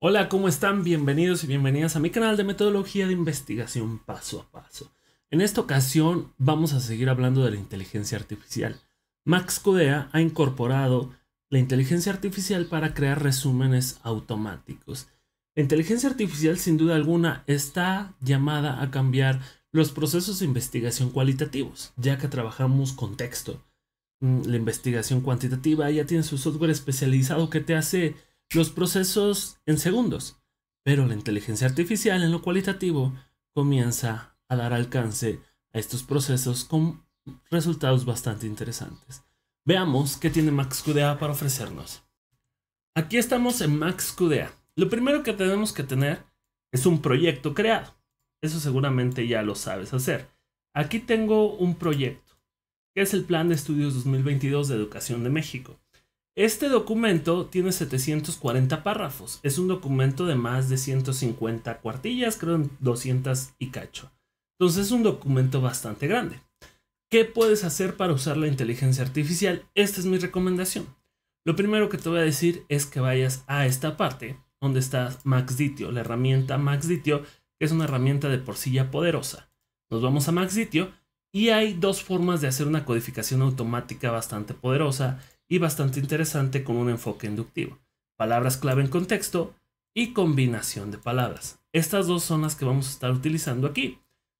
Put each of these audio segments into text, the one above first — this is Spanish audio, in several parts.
Hola, ¿cómo están? Bienvenidos y bienvenidas a mi canal de metodología de investigación paso a paso. En esta ocasión vamos a seguir hablando de la inteligencia artificial. Max Codea ha incorporado la inteligencia artificial para crear resúmenes automáticos. La inteligencia artificial sin duda alguna está llamada a cambiar los procesos de investigación cualitativos, ya que trabajamos con texto. Mm, la investigación cuantitativa ya tiene su software especializado que te hace los procesos en segundos, pero la inteligencia artificial en lo cualitativo comienza a dar alcance a estos procesos con resultados bastante interesantes. Veamos qué tiene Max MaxQDA para ofrecernos. Aquí estamos en Max MaxQDA. Lo primero que tenemos que tener es un proyecto creado. Eso seguramente ya lo sabes hacer. Aquí tengo un proyecto, que es el Plan de Estudios 2022 de Educación de México. Este documento tiene 740 párrafos. Es un documento de más de 150 cuartillas, creo 200 y cacho. Entonces es un documento bastante grande. ¿Qué puedes hacer para usar la inteligencia artificial? Esta es mi recomendación. Lo primero que te voy a decir es que vayas a esta parte donde está MaxDitio, la herramienta MaxDitio, que es una herramienta de porcilla poderosa. Nos vamos a MaxDitio y hay dos formas de hacer una codificación automática bastante poderosa y bastante interesante con un enfoque inductivo. Palabras clave en contexto y combinación de palabras. Estas dos son las que vamos a estar utilizando aquí.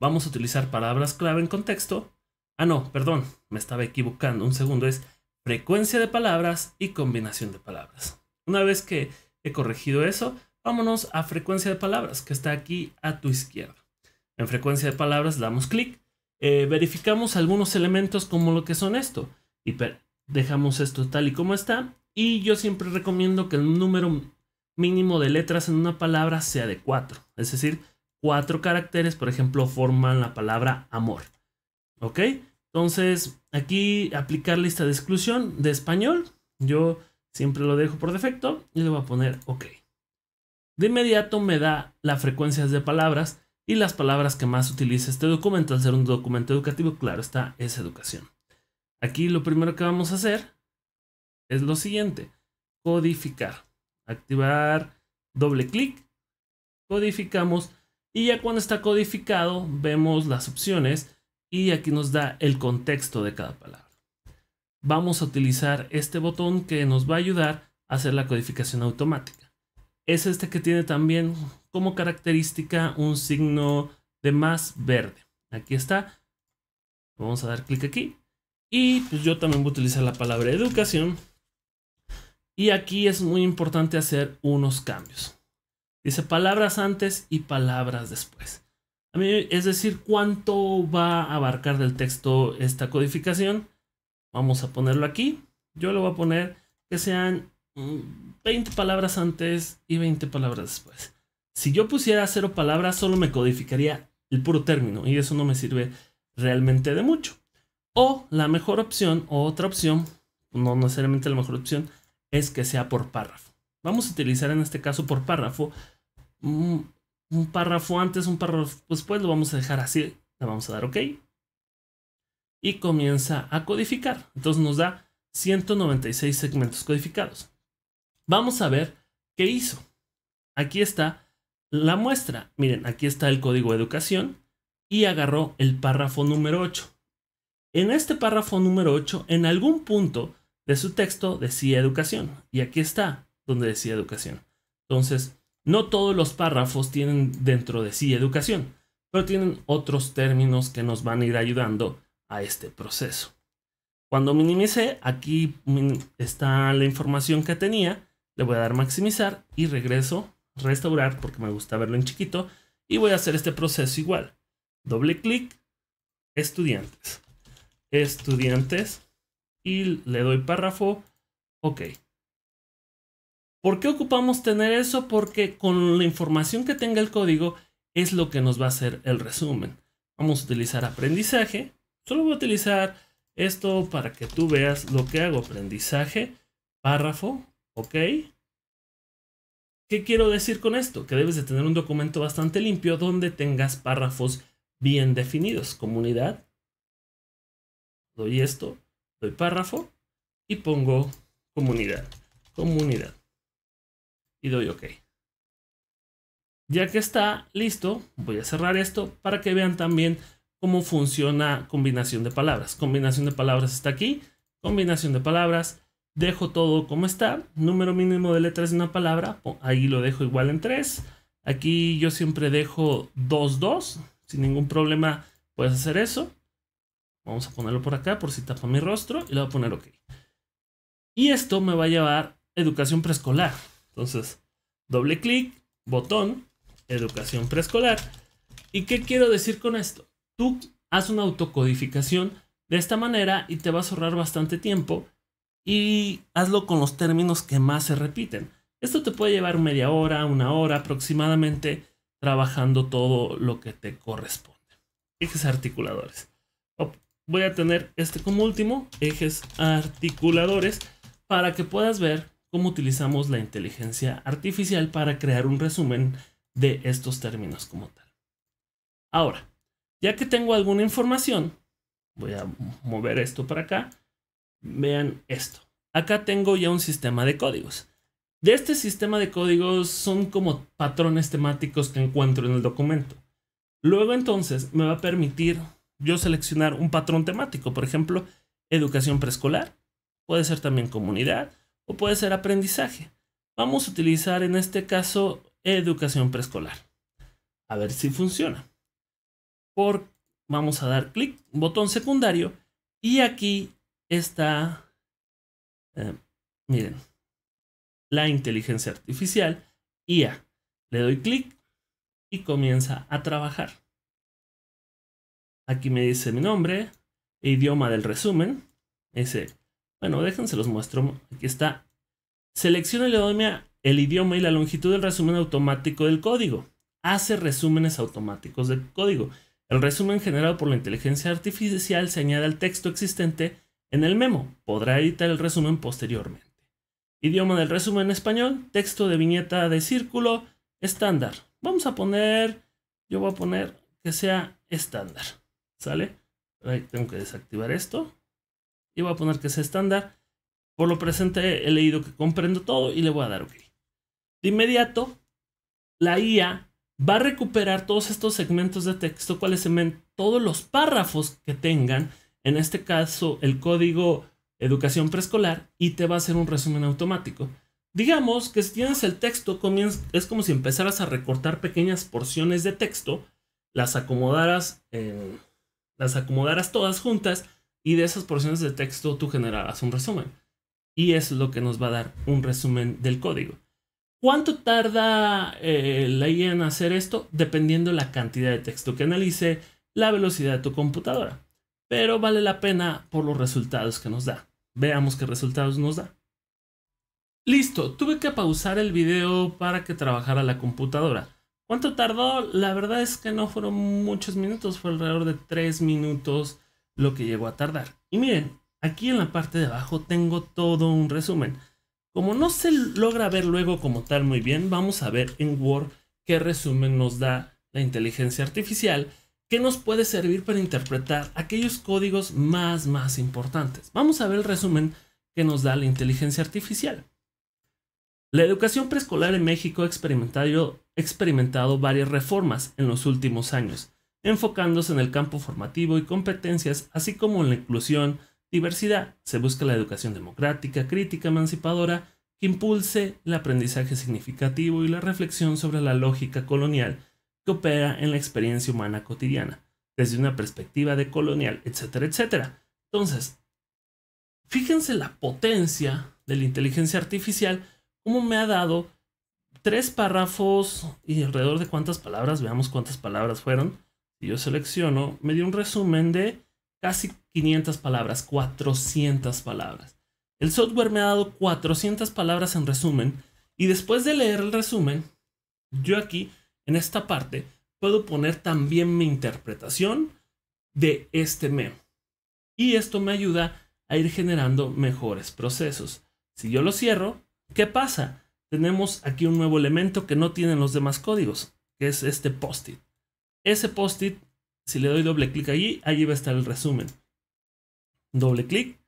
Vamos a utilizar palabras clave en contexto. Ah, no, perdón, me estaba equivocando. Un segundo es frecuencia de palabras y combinación de palabras. Una vez que he corregido eso, vámonos a frecuencia de palabras, que está aquí a tu izquierda. En frecuencia de palabras damos clic, eh, verificamos algunos elementos como lo que son esto, dejamos esto tal y como está. Y yo siempre recomiendo que el número mínimo de letras en una palabra sea de cuatro Es decir, cuatro caracteres, por ejemplo, forman la palabra amor. ¿Ok? Entonces, aquí aplicar lista de exclusión de español. Yo siempre lo dejo por defecto y le voy a poner OK. De inmediato me da las frecuencias de palabras y las palabras que más utiliza este documento. Al ser un documento educativo, claro, está es educación. Aquí lo primero que vamos a hacer es lo siguiente. Codificar. Activar doble clic. Codificamos. Y ya cuando está codificado, vemos las opciones y aquí nos da el contexto de cada palabra. Vamos a utilizar este botón que nos va a ayudar a hacer la codificación automática. Es este que tiene también como característica un signo de más verde. Aquí está. Vamos a dar clic aquí y pues yo también voy a utilizar la palabra educación. Y aquí es muy importante hacer unos cambios. Dice palabras antes y palabras después. A mí, es decir, cuánto va a abarcar del texto esta codificación. Vamos a ponerlo aquí. Yo le voy a poner que sean 20 mm, palabras antes y 20 palabras después. Si yo pusiera cero palabras, solo me codificaría el puro término y eso no me sirve realmente de mucho. O la mejor opción, o otra opción, no necesariamente la mejor opción, es que sea por párrafo. Vamos a utilizar en este caso por párrafo mm, un, párrafo antes, un párrafo después, lo vamos a dejar así, le vamos a dar OK. Y comienza a codificar. Entonces nos da 196 segmentos codificados. Vamos a ver qué hizo. Aquí está la muestra. Miren, aquí está el código de educación y agarró el párrafo número 8. En este párrafo número 8, en algún punto de su texto decía educación. Y aquí está donde decía educación. Entonces, no todos los párrafos tienen dentro de sí educación, pero tienen otros términos que nos van a ir ayudando a este proceso. Cuando minimice, aquí está la información que tenía. Le voy a dar maximizar y regreso, restaurar, porque me gusta verlo en chiquito. Y voy a hacer este proceso igual. Doble clic, estudiantes estudiantes y le doy párrafo. Ok. ¿Por qué ocupamos tener eso? Porque con la información que tenga el código es lo que nos va a hacer el resumen. Vamos a utilizar aprendizaje. Solo voy a utilizar esto para que tú veas lo que hago. Aprendizaje, párrafo, ok. ¿Qué quiero decir con esto? Que debes de tener un documento bastante limpio donde tengas párrafos bien definidos. Comunidad, doy esto, doy párrafo y pongo comunidad, comunidad. Y doy OK. Ya que está listo, voy a cerrar esto para que vean también cómo funciona combinación de palabras. Combinación de palabras está aquí, combinación de palabras, dejo todo como está, número mínimo de letras de una palabra, ahí lo dejo igual en 3. Aquí yo siempre dejo 2, 2, sin ningún problema puedes hacer eso. Vamos a ponerlo por acá por si tapa mi rostro y le voy a poner OK. Y esto me va a llevar educación preescolar. Entonces, doble clic, botón, educación preescolar. ¿Y qué quiero decir con esto? Tú haz una autocodificación de esta manera y te vas a ahorrar bastante tiempo y hazlo con los términos que más se repiten. Esto te puede llevar media hora, una hora aproximadamente trabajando todo lo que te corresponde. Ejes articuladores voy a tener este como último, ejes articuladores, para que puedas ver cómo utilizamos la inteligencia artificial para crear un resumen de estos términos como tal. Ahora, ya que tengo alguna información, voy a mover esto para acá. Vean esto. Acá tengo ya un sistema de códigos. De este sistema de códigos son como patrones temáticos que encuentro en el documento. Luego entonces me va a permitir yo seleccionar un patrón temático, por ejemplo, educación preescolar, puede ser también comunidad o puede ser aprendizaje. Vamos a utilizar en este caso educación preescolar. A ver si funciona. Por, vamos a dar clic, botón secundario y aquí está, eh, miren, la inteligencia artificial IA. Le doy clic y comienza a trabajar. Aquí me dice mi nombre, idioma del resumen. Ese. Bueno, déjense los muestro. Aquí está. Selecciona el idioma, el idioma y la longitud del resumen automático del código. Hace resúmenes automáticos del código. El resumen generado por la inteligencia artificial se añade al texto existente en el memo. Podrá editar el resumen posteriormente. Idioma del resumen español, texto de viñeta de círculo estándar. Vamos a poner, yo voy a poner que sea estándar. ¿Sale? Ahí tengo que desactivar esto. Y voy a poner que es estándar. Por lo presente he leído que comprendo todo y le voy a dar OK. De inmediato, la IA va a recuperar todos estos segmentos de texto, cuáles ven todos los párrafos que tengan, en este caso el código educación preescolar, y te va a hacer un resumen automático. Digamos que si tienes el texto, es como si empezaras a recortar pequeñas porciones de texto, las acomodaras en las acomodarás todas juntas y de esas porciones de texto tú generarás un resumen. Y eso es lo que nos va a dar un resumen del código. ¿Cuánto tarda eh, la IA en hacer esto? Dependiendo la cantidad de texto que analice, la velocidad de tu computadora. Pero vale la pena por los resultados que nos da. Veamos qué resultados nos da. Listo, tuve que pausar el video para que trabajara la computadora. ¿Cuánto tardó? La verdad es que no fueron muchos minutos, fue alrededor de tres minutos lo que llegó a tardar. Y miren, aquí en la parte de abajo tengo todo un resumen. Como no se logra ver luego como tal muy bien, vamos a ver en Word qué resumen nos da la inteligencia artificial que nos puede servir para interpretar aquellos códigos más más importantes. Vamos a ver el resumen que nos da la inteligencia artificial. La educación preescolar en México ha experimentado, varias reformas en los últimos años, enfocándose en el campo formativo y competencias, así como en la inclusión, diversidad. Se busca la educación democrática, crítica, emancipadora, que impulse el aprendizaje significativo y la reflexión sobre la lógica colonial que opera en la experiencia humana cotidiana, desde una perspectiva de colonial, etcétera, etcétera. Entonces, fíjense la potencia de la inteligencia artificial cómo me ha dado tres párrafos y alrededor de cuántas palabras, veamos cuántas palabras fueron. Si yo selecciono, me dio un resumen de casi 500 palabras, 400 palabras. El software me ha dado 400 palabras en resumen y después de leer el resumen, yo aquí, en esta parte, puedo poner también mi interpretación de este MEO Y esto me ayuda a ir generando mejores procesos. Si yo lo cierro, ¿Qué pasa? Tenemos aquí un nuevo elemento que no tienen los demás códigos, que es este post-it. Ese post-it, si le doy doble clic allí, allí va a estar el resumen. Doble clic.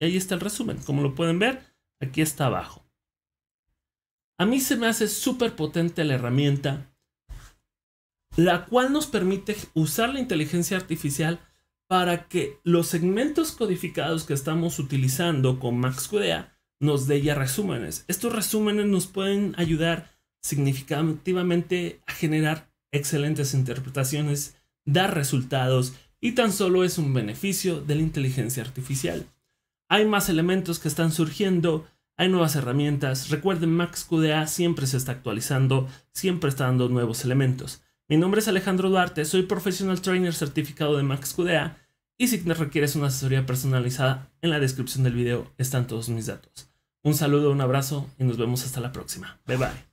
Y ahí está el resumen. Como lo pueden ver, aquí está abajo. A mí se me hace súper potente la herramienta, la cual nos permite usar la inteligencia artificial para que los segmentos codificados que estamos utilizando con MaxQDA nos dé ya resúmenes. Estos resúmenes nos pueden ayudar significativamente a generar excelentes interpretaciones, dar resultados y tan solo es un beneficio de la inteligencia artificial. Hay más elementos que están surgiendo, hay nuevas herramientas. Recuerden, Max MaxQDA siempre se está actualizando, siempre está dando nuevos elementos. Mi nombre es Alejandro Duarte, soy Professional Trainer certificado de Max MaxQDA y si requieres una asesoría personalizada, en la descripción del video están todos mis datos. Un saludo, un abrazo y nos vemos hasta la próxima. Bye bye.